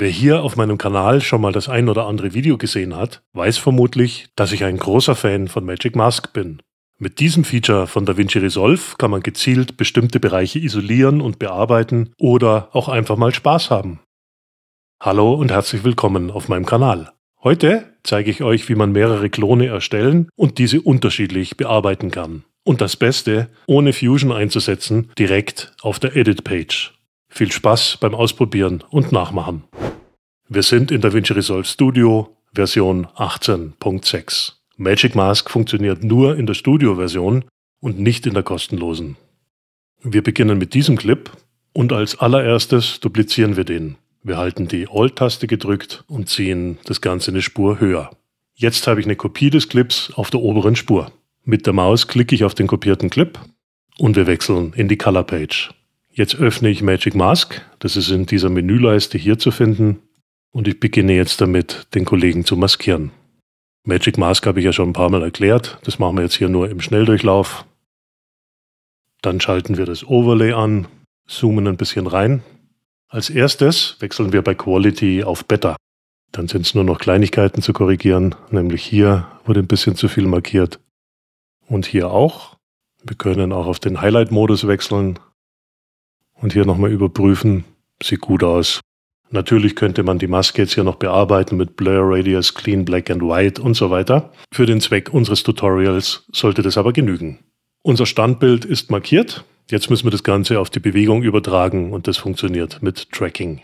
Wer hier auf meinem Kanal schon mal das ein oder andere Video gesehen hat, weiß vermutlich, dass ich ein großer Fan von Magic Mask bin. Mit diesem Feature von DaVinci Resolve kann man gezielt bestimmte Bereiche isolieren und bearbeiten oder auch einfach mal Spaß haben. Hallo und herzlich willkommen auf meinem Kanal. Heute zeige ich euch, wie man mehrere Klone erstellen und diese unterschiedlich bearbeiten kann. Und das Beste, ohne Fusion einzusetzen, direkt auf der Edit-Page. Viel Spaß beim Ausprobieren und Nachmachen. Wir sind in DaVinci Resolve Studio Version 18.6. Magic Mask funktioniert nur in der Studio-Version und nicht in der kostenlosen. Wir beginnen mit diesem Clip und als allererstes duplizieren wir den. Wir halten die Alt-Taste gedrückt und ziehen das Ganze eine Spur höher. Jetzt habe ich eine Kopie des Clips auf der oberen Spur. Mit der Maus klicke ich auf den kopierten Clip und wir wechseln in die Color Page. Jetzt öffne ich Magic Mask. Das ist in dieser Menüleiste hier zu finden. Und ich beginne jetzt damit, den Kollegen zu maskieren. Magic Mask habe ich ja schon ein paar Mal erklärt. Das machen wir jetzt hier nur im Schnelldurchlauf. Dann schalten wir das Overlay an, zoomen ein bisschen rein. Als erstes wechseln wir bei Quality auf Better. Dann sind es nur noch Kleinigkeiten zu korrigieren, nämlich hier wurde ein bisschen zu viel markiert. Und hier auch. Wir können auch auf den Highlight-Modus wechseln und hier nochmal überprüfen, sieht gut aus. Natürlich könnte man die Maske jetzt hier noch bearbeiten mit Blur Radius, Clean, Black and White und so weiter. Für den Zweck unseres Tutorials sollte das aber genügen. Unser Standbild ist markiert. Jetzt müssen wir das Ganze auf die Bewegung übertragen und das funktioniert mit Tracking.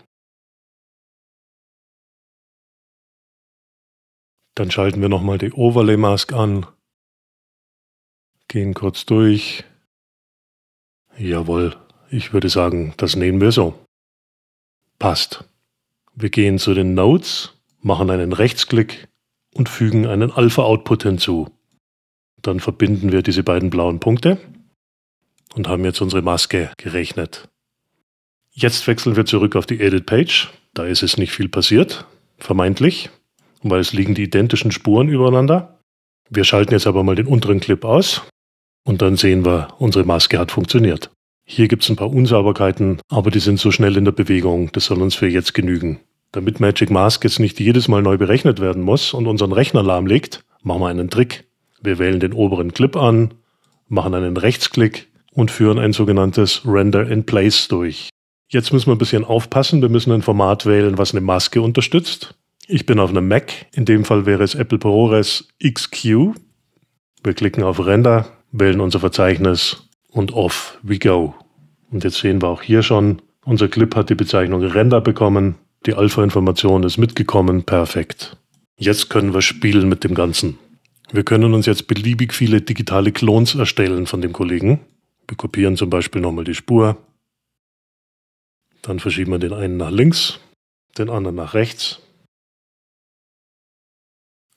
Dann schalten wir nochmal die Overlay Mask an. Gehen kurz durch. Jawohl, ich würde sagen, das nehmen wir so. Passt. Wir gehen zu den Nodes, machen einen Rechtsklick und fügen einen Alpha-Output hinzu. Dann verbinden wir diese beiden blauen Punkte und haben jetzt unsere Maske gerechnet. Jetzt wechseln wir zurück auf die Edit Page. Da ist es nicht viel passiert, vermeintlich, weil es liegen die identischen Spuren übereinander. Wir schalten jetzt aber mal den unteren Clip aus und dann sehen wir, unsere Maske hat funktioniert. Hier gibt es ein paar Unsauberkeiten, aber die sind so schnell in der Bewegung, das soll uns für jetzt genügen. Damit Magic Mask jetzt nicht jedes Mal neu berechnet werden muss und unseren Rechner lahmlegt, machen wir einen Trick. Wir wählen den oberen Clip an, machen einen Rechtsklick und führen ein sogenanntes Render in Place durch. Jetzt müssen wir ein bisschen aufpassen, wir müssen ein Format wählen, was eine Maske unterstützt. Ich bin auf einem Mac, in dem Fall wäre es Apple ProRes XQ. Wir klicken auf Render, wählen unser Verzeichnis und off we go. Und jetzt sehen wir auch hier schon, unser Clip hat die Bezeichnung Render bekommen, die Alpha-Information ist mitgekommen, perfekt. Jetzt können wir spielen mit dem Ganzen. Wir können uns jetzt beliebig viele digitale Klons erstellen von dem Kollegen. Wir kopieren zum Beispiel nochmal die Spur. Dann verschieben wir den einen nach links, den anderen nach rechts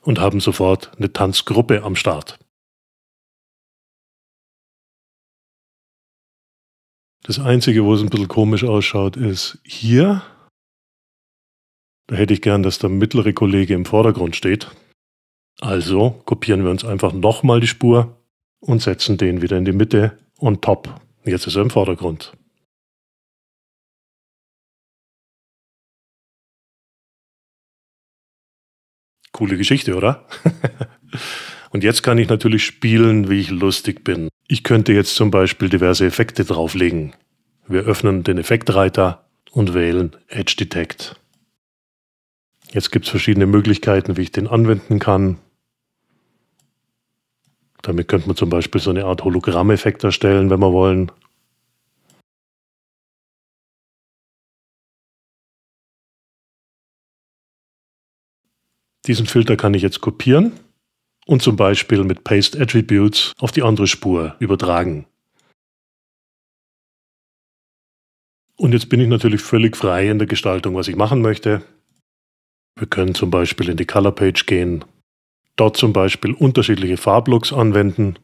und haben sofort eine Tanzgruppe am Start. Das Einzige, wo es ein bisschen komisch ausschaut, ist hier. Da hätte ich gern, dass der mittlere Kollege im Vordergrund steht. Also kopieren wir uns einfach nochmal die Spur und setzen den wieder in die Mitte und top. Jetzt ist er im Vordergrund. Coole Geschichte, oder? Und jetzt kann ich natürlich spielen, wie ich lustig bin. Ich könnte jetzt zum Beispiel diverse Effekte drauflegen. Wir öffnen den Effektreiter und wählen Edge Detect. Jetzt gibt es verschiedene Möglichkeiten, wie ich den anwenden kann. Damit könnte man zum Beispiel so eine Art Hologrammeffekt erstellen, wenn wir wollen. Diesen Filter kann ich jetzt kopieren und zum Beispiel mit Paste Attributes auf die andere Spur übertragen. Und jetzt bin ich natürlich völlig frei in der Gestaltung, was ich machen möchte. Wir können zum Beispiel in die Color Page gehen, dort zum Beispiel unterschiedliche Farblooks anwenden.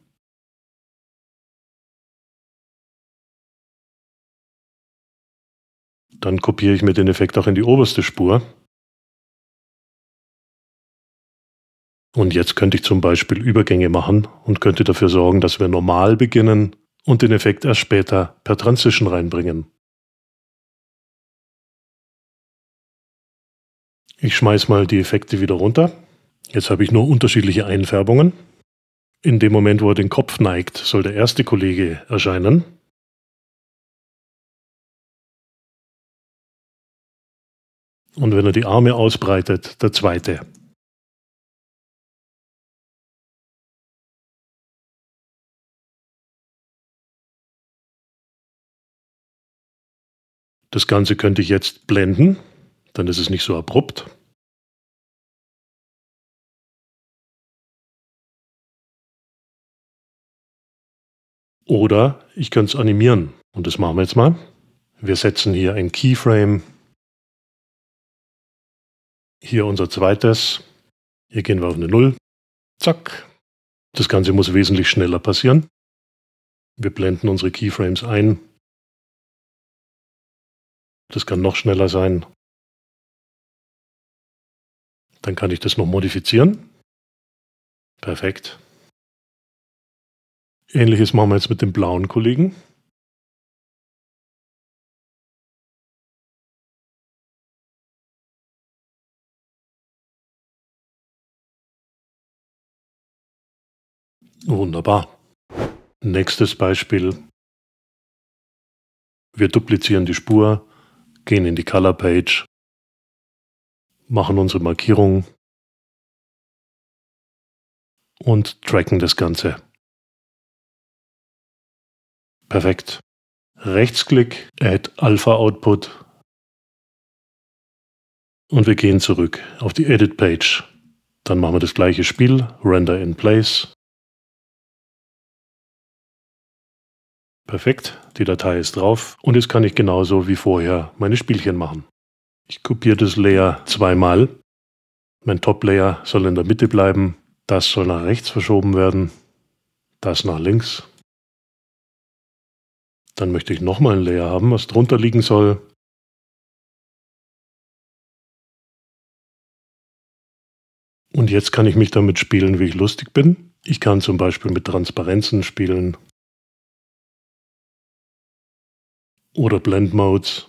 Dann kopiere ich mir den Effekt auch in die oberste Spur. Und jetzt könnte ich zum Beispiel Übergänge machen und könnte dafür sorgen, dass wir normal beginnen und den Effekt erst später per Transition reinbringen. Ich schmeiß mal die Effekte wieder runter. Jetzt habe ich nur unterschiedliche Einfärbungen. In dem Moment, wo er den Kopf neigt, soll der erste Kollege erscheinen. Und wenn er die Arme ausbreitet, der zweite. Das Ganze könnte ich jetzt blenden, dann ist es nicht so abrupt. Oder ich könnte es animieren. Und das machen wir jetzt mal. Wir setzen hier ein Keyframe. Hier unser zweites. Hier gehen wir auf eine Null. Zack. Das Ganze muss wesentlich schneller passieren. Wir blenden unsere Keyframes ein das kann noch schneller sein. Dann kann ich das noch modifizieren. Perfekt. Ähnliches machen wir jetzt mit dem blauen Kollegen. Wunderbar. Nächstes Beispiel. Wir duplizieren die Spur gehen in die Color Page, machen unsere Markierung und tracken das Ganze. Perfekt. Rechtsklick, Add Alpha Output und wir gehen zurück auf die Edit Page. Dann machen wir das gleiche Spiel, Render in Place, Perfekt, die Datei ist drauf und jetzt kann ich genauso wie vorher meine Spielchen machen. Ich kopiere das Layer zweimal. Mein Top-Layer soll in der Mitte bleiben. Das soll nach rechts verschoben werden. Das nach links. Dann möchte ich nochmal ein Layer haben, was drunter liegen soll. Und jetzt kann ich mich damit spielen, wie ich lustig bin. Ich kann zum Beispiel mit Transparenzen spielen oder Blend Modes.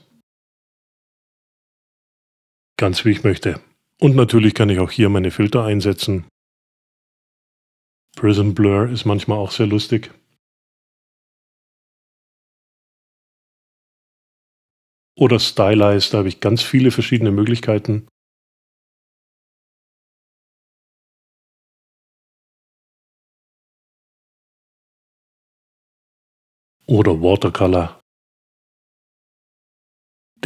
Ganz wie ich möchte. Und natürlich kann ich auch hier meine Filter einsetzen. Prism Blur ist manchmal auch sehr lustig. Oder Stylize, da habe ich ganz viele verschiedene Möglichkeiten. Oder Watercolor.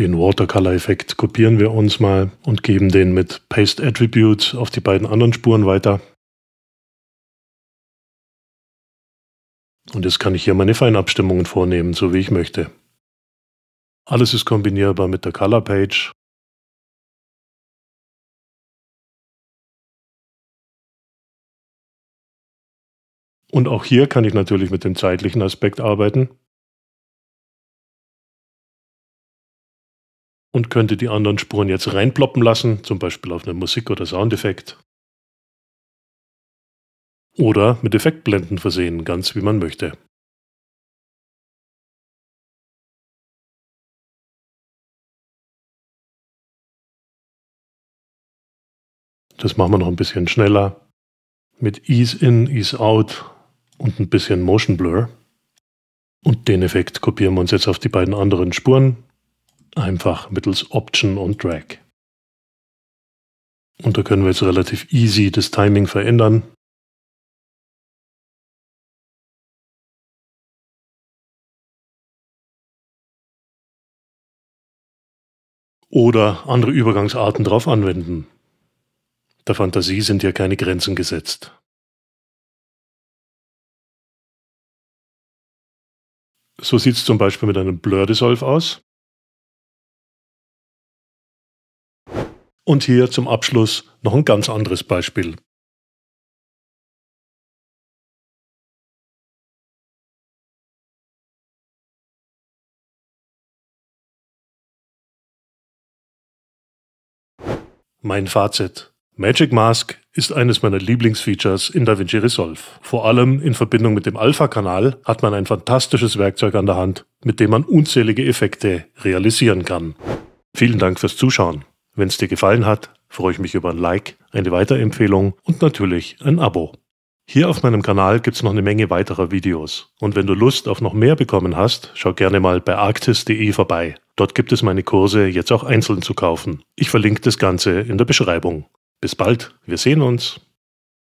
Den Watercolor-Effekt kopieren wir uns mal und geben den mit Paste Attribute auf die beiden anderen Spuren weiter. Und jetzt kann ich hier meine Feinabstimmungen vornehmen, so wie ich möchte. Alles ist kombinierbar mit der Color Page. Und auch hier kann ich natürlich mit dem zeitlichen Aspekt arbeiten. und könnte die anderen Spuren jetzt reinploppen lassen, zum Beispiel auf eine Musik- oder Soundeffekt. Oder mit Effektblenden versehen, ganz wie man möchte. Das machen wir noch ein bisschen schneller mit Ease In, Ease Out und ein bisschen Motion Blur. Und den Effekt kopieren wir uns jetzt auf die beiden anderen Spuren, einfach mittels Option und Drag. Und da können wir jetzt relativ easy das Timing verändern. Oder andere Übergangsarten drauf anwenden. Der Fantasie sind ja keine Grenzen gesetzt. So sieht es zum Beispiel mit einem Blur Dissolve aus. Und hier zum Abschluss noch ein ganz anderes Beispiel. Mein Fazit. Magic Mask ist eines meiner Lieblingsfeatures in DaVinci Resolve. Vor allem in Verbindung mit dem Alpha-Kanal hat man ein fantastisches Werkzeug an der Hand, mit dem man unzählige Effekte realisieren kann. Vielen Dank fürs Zuschauen. Wenn es dir gefallen hat, freue ich mich über ein Like, eine Weiterempfehlung und natürlich ein Abo. Hier auf meinem Kanal gibt es noch eine Menge weiterer Videos. Und wenn du Lust auf noch mehr bekommen hast, schau gerne mal bei arktis.de vorbei. Dort gibt es meine Kurse jetzt auch einzeln zu kaufen. Ich verlinke das Ganze in der Beschreibung. Bis bald, wir sehen uns.